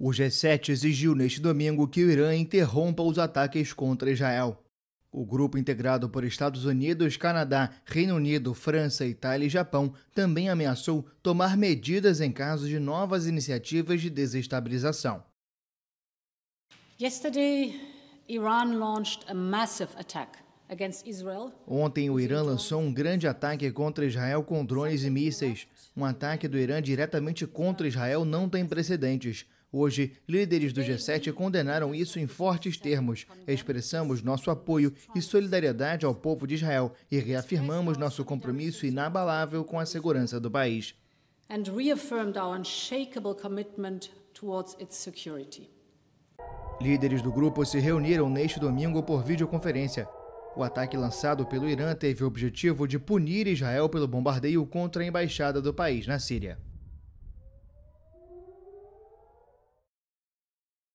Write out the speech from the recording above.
O G7 exigiu neste domingo que o Irã interrompa os ataques contra Israel. O grupo integrado por Estados Unidos, Canadá, Reino Unido, França, Itália e Japão também ameaçou tomar medidas em caso de novas iniciativas de desestabilização. Yesterday, Iran launched a massive attack Ontem, o Irã lançou um grande ataque contra Israel com drones e mísseis. Um ataque do Irã diretamente contra Israel não tem precedentes. Hoje, líderes do G7 condenaram isso em fortes termos. Expressamos nosso apoio e solidariedade ao povo de Israel e reafirmamos nosso compromisso inabalável com a segurança do país. And reaffirmed our unshakable commitment towards its security. Líderes do grupo se reuniram neste domingo por videoconferência. O ataque lançado pelo Irã teve o objetivo de punir Israel pelo bombardeio contra a embaixada do país na Síria.